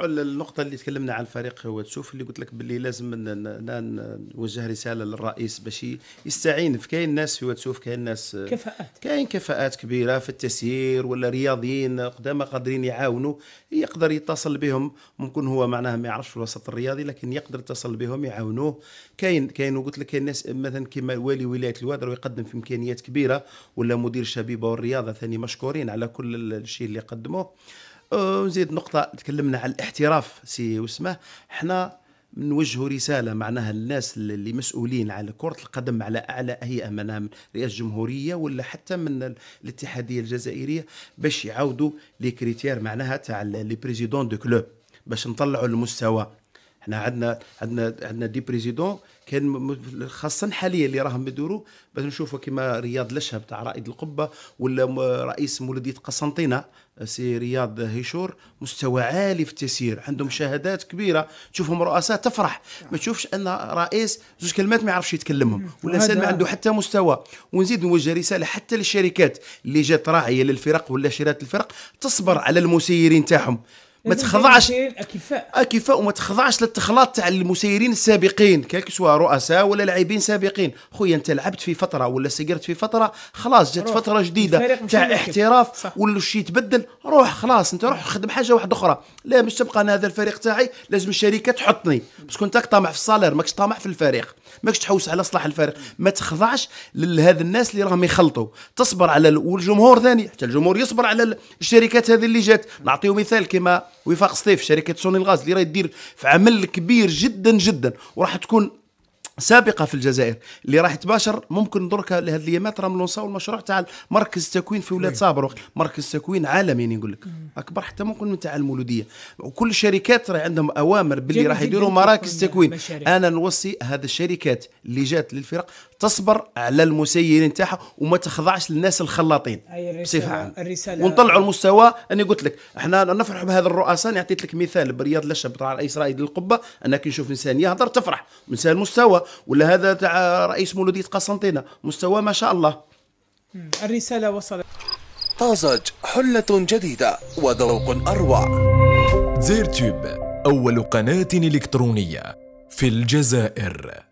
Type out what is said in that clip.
النقطة اللي تكلمنا عن الفريق هو تشوف اللي قلت لك باللي لازم نوجه رسالة للرئيس باش يستعين في كاين ناس في تشوف كاين ناس كفاءات كاين كفاءات كبيرة في التسيير ولا رياضيين قدامى قادرين يعاونوا يقدر يتصل بهم ممكن هو معناها ما يعرفش في الوسط الرياضي لكن يقدر يتصل بهم يعاونوه كاين كاين وقلت لك كاين ناس مثلا كيما والي ولاية الوادر ويقدم في إمكانيات كبيرة ولا مدير شبيبة والرياضة ثاني مشكورين على كل الشيء اللي قدموه ونزيد نقطه تكلمنا على الاحتراف سي وسمه حنا نوجهوا رساله معناها للناس اللي مسؤولين على كره القدم على اعلى هيئه من رئاسه الجمهوريه ولا حتى من الاتحاديه الجزائريه باش يعاودوا لي كريتير معناها تاع لي بريزيدون دو كلوب باش نطلعوا المستوى حنا عندنا عندنا عندنا دي بريزيدون كان خاصه حاليا اللي راهم يديروا باش نشوفوا كما رياض لشه تاع رائد القبه ولا رئيس مولوديه قسنطينه آه، سي رياض هيشور مستوى عالي في التسيير عندهم شهادات كبيره تشوفهم رؤساء تفرح ما تشوفش ان رئيس زوج كلمات ما يعرفش يتكلمهم ولا انسان ما عنده حتى مستوى ونزيد نوجه رساله حتى للشركات اللي جات راعيه للفرق ولا شرات الفرق تصبر على المسيرين تاعهم ما تخضعش اكفاء اكفاء وما تخضعش للتخلاط تاع المسيرين السابقين كاك سوا رؤساء ولا لاعبين سابقين خويا انت لعبت في فتره ولا سجلت في فتره خلاص جات فتره جديده تاع احتراف ولا شي يتبدل روح خلاص انت روح خدم حاجه واحده اخرى لا مش تبقى انا هذا الفريق تاعي لازم الشركه تحطني بس كنت طامع في الصالير ماكش طامع في الفريق ماكش تحوس على صلاح الفريق ما تخضعش لهذا الناس اللي راهم يخلطوا تصبر على والجمهور ثاني حتى الجمهور يصبر على الشركات هذه اللي جات نعطيو مثال كما ويفاق سطيف شركه سوني الغاز اللي راهي دير في عمل كبير جدا جدا وراح تكون سابقة في الجزائر اللي راح تباشر ممكن دركا لهذه الايامات راهم ملونساو المشروع تاع مركز تكوين في ولاد صابر مركز تكوين عالمي يعني نقول لك اكبر حتى ممكن من تاع المولودية وكل الشركات راه عندهم اوامر باللي راح يديروا مراكز تكوين مشاريع. انا نوصي هذه الشركات اللي جات للفرق تصبر على المسيرين تاعها وما تخضعش للناس الخلاطين بصفه عامه ونطلعوا المستوى انا قلت لك احنا نفرح بهذا الرؤساء انا عطيت لك مثال برياض لشب تاع رئيس رائد للقبه انا كي نشوف انسان يهضر تفرح انسان مستوى ولا هذا تاع رئيس مولوديه قسنطينه مستوى ما شاء الله الرساله وصلت طازج حله جديده وذوق اروع زيرتوب اول قناه الكترونيه في الجزائر